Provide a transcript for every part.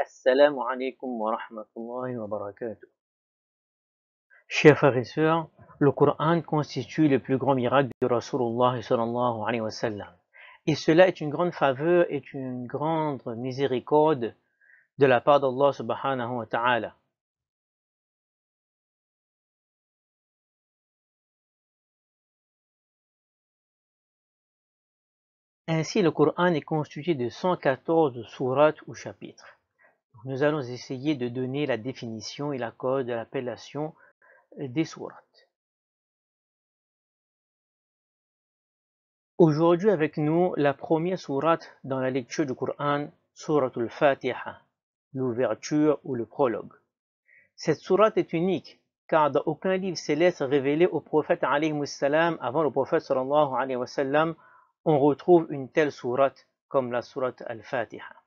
Assalamu alaikum wa rahmatullahi wa barakatuh. Chers frères et sœurs, le Coran constitue le plus grand miracle de Rasulullah sallallahu alayhi wa sallam. Et cela est une grande faveur et une grande miséricorde de la part d'Allah subhanahu wa ta'ala. Ainsi, le Coran est constitué de 114 sourates ou chapitres nous allons essayer de donner la définition et la code de l'appellation des sourates. Aujourd'hui avec nous, la première sourate dans la lecture du Coran, al Fatiha, l'ouverture ou le prologue. Cette sourate est unique car dans aucun livre céleste révélé au prophète salam avant le prophète sallallahu alayhi wa on retrouve une telle sourate comme la sourate Al-Fatiha.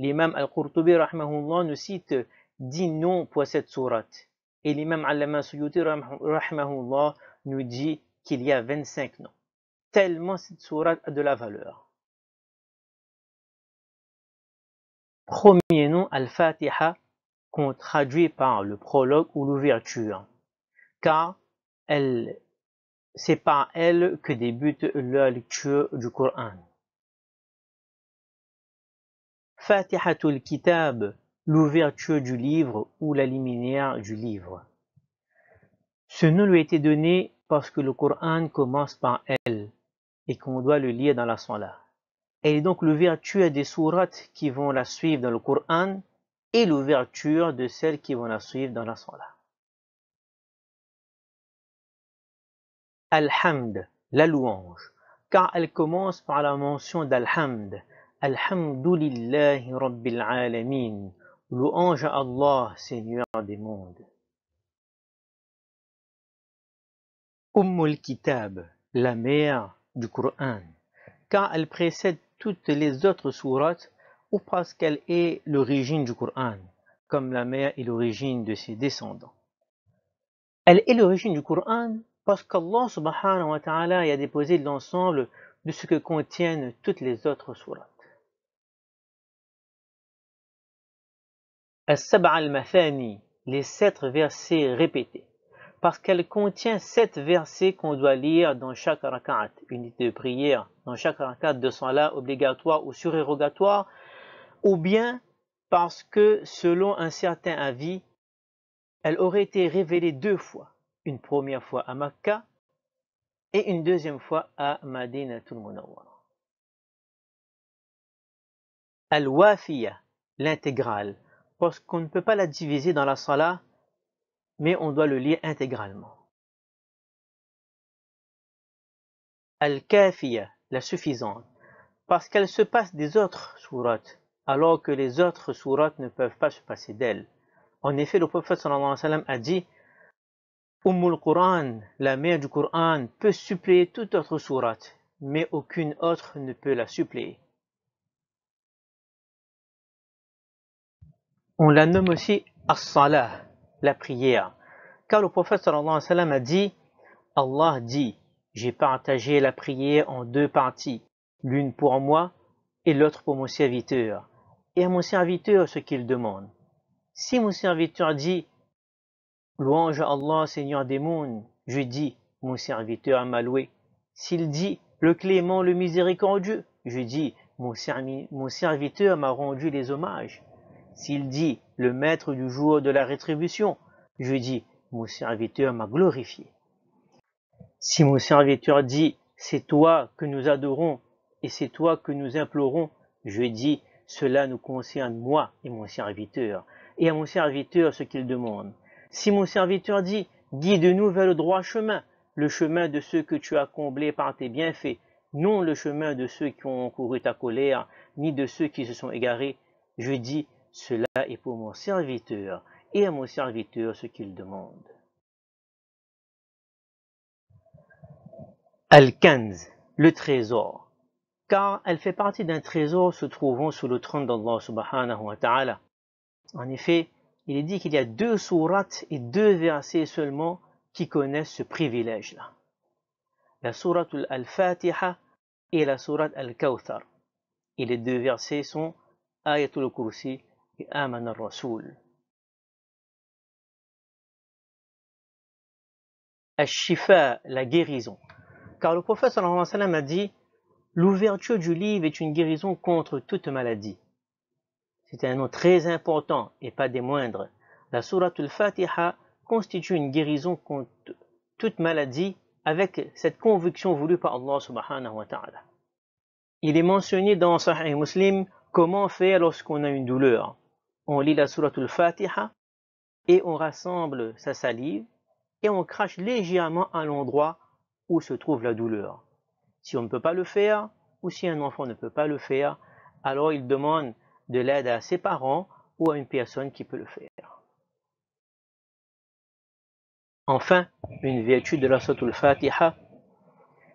L'imam Al-Qurtubi nous cite dix noms pour cette sourate. Et l'imam Allama Suyuti nous dit qu'il y a 25 noms. Tellement cette sourate a de la valeur. Premier nom, Al-Fatiha, qu'on traduit par le prologue ou l'ouverture, car c'est par elle que débute la lecture du Coran. Fatihatul Kitab, l'ouverture du livre ou la liminaire du livre. Ce nom lui a été donné parce que le Coran commence par elle et qu'on doit le lire dans la son-là. Elle est donc l'ouverture des sourates qui vont la suivre dans le Coran et l'ouverture de celles qui vont la suivre dans la son-là Alhamd, la louange, car elle commence par la mention d'Alhamd, Alhamdulillahi Rabbil Louange à Allah, Seigneur des mondes. Ummul Kitab, la mère du Coran, car elle précède toutes les autres sourates ou parce qu'elle est l'origine du Coran, comme la mère est l'origine de ses descendants. Elle est l'origine du Coran parce qu'Allah subhanahu wa ta'ala y a déposé l'ensemble de ce que contiennent toutes les autres sourates. les sept versets répétés, parce qu'elle contient sept versets qu'on doit lire dans chaque rakat, unité de prière, dans chaque rakat de là obligatoire ou surérogatoire, ou bien parce que, selon un certain avis, elle aurait été révélée deux fois, une première fois à Makkah et une deuxième fois à Madinatul Munawwara. Al-Wafiya, l'intégrale, parce qu'on ne peut pas la diviser dans la salah, mais on doit le lire intégralement. al kafiyah la suffisante, parce qu'elle se passe des autres sourates, alors que les autres sourates ne peuvent pas se passer d'elle. En effet, le prophète alayhi a dit Ummul Quran, la mère du Quran, peut suppléer toute autre sourate, mais aucune autre ne peut la suppléer. On la nomme aussi as-salah, la prière. Car le prophète sallallahu alayhi a dit Allah dit J'ai partagé la prière en deux parties, l'une pour moi et l'autre pour mon serviteur. Et à mon serviteur ce qu'il demande. Si mon serviteur dit Louange à Allah, Seigneur des mondes, je dis Mon serviteur m'a loué. S'il dit Le clément, le miséricordieux, je dis Mon, serviteur m'a rendu les hommages. S'il dit le maître du jour de la rétribution, je dis mon serviteur m'a glorifié. Si mon serviteur dit c'est toi que nous adorons et c'est toi que nous implorons, je dis cela nous concerne moi et mon serviteur, et à mon serviteur ce qu'il demande. Si mon serviteur dit guide-nous vers le droit chemin, le chemin de ceux que tu as comblés par tes bienfaits, non le chemin de ceux qui ont couru ta colère, ni de ceux qui se sont égarés, je dis cela est pour mon serviteur, et à mon serviteur ce qu'il demande. Al-Kanz, le trésor, car elle fait partie d'un trésor se trouvant sous le trône d'Allah subhanahu wa ta'ala. En effet, il est dit qu'il y a deux sourates et deux versets seulement qui connaissent ce privilège-là. La sourate al-Fatiha et la sourate al-Kawthar. Et les deux versets sont Ayatul Kursi آمن shifa la guérison. Car le prophète sallallahu alayhi a dit L'ouverture du livre est une guérison contre toute maladie. C'est un nom très important et pas des moindres. La sourate al-Fatiha constitue une guérison contre toute maladie avec cette conviction voulue par Allah subhanahu wa ta'ala. Il est mentionné dans Sahih Muslim comment faire lorsqu'on a une douleur on lit la al Fatiha et on rassemble sa salive et on crache légèrement à l'endroit où se trouve la douleur. Si on ne peut pas le faire, ou si un enfant ne peut pas le faire, alors il demande de l'aide à ses parents ou à une personne qui peut le faire. Enfin, une vertu de la al Fatiha.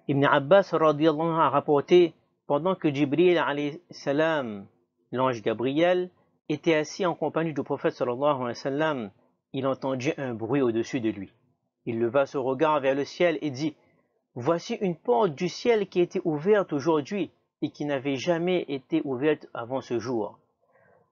Ibn Abbas a rapporté pendant que Jibril, l'ange Gabriel, était assis en compagnie du prophète sallallahu alayhi wa il entendit un bruit au-dessus de lui. Il leva son regard vers le ciel et dit Voici une porte du ciel qui était ouverte aujourd'hui et qui n'avait jamais été ouverte avant ce jour.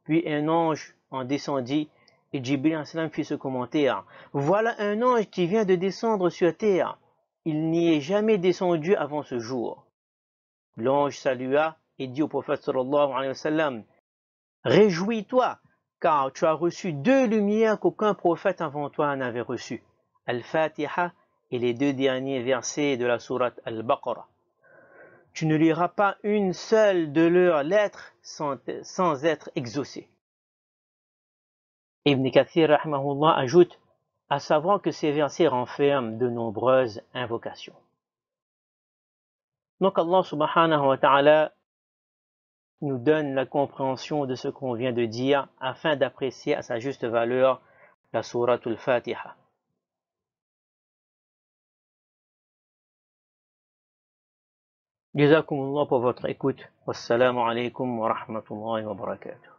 Puis un ange en descendit et Jibril fit ce commentaire Voilà un ange qui vient de descendre sur terre. Il n'y est jamais descendu avant ce jour. L'ange salua et dit au prophète alayhi Réjouis-toi, car tu as reçu deux lumières qu'aucun prophète avant toi n'avait reçues. Al-Fatiha et les deux derniers versets de la sourate Al-Baqarah. Tu ne liras pas une seule de leurs lettres sans, être exaucé. Ibn Kathir rahmahullah, ajoute à savoir que ces versets renferment de nombreuses invocations. Donc Allah subhanahu wa ta'ala nous donne la compréhension de ce qu'on vient de dire afin d'apprécier à sa juste valeur la al Fatiha. جزاكم pour votre écoute. Wassalamu alaikum wa rahmatullahi wa barakatuh.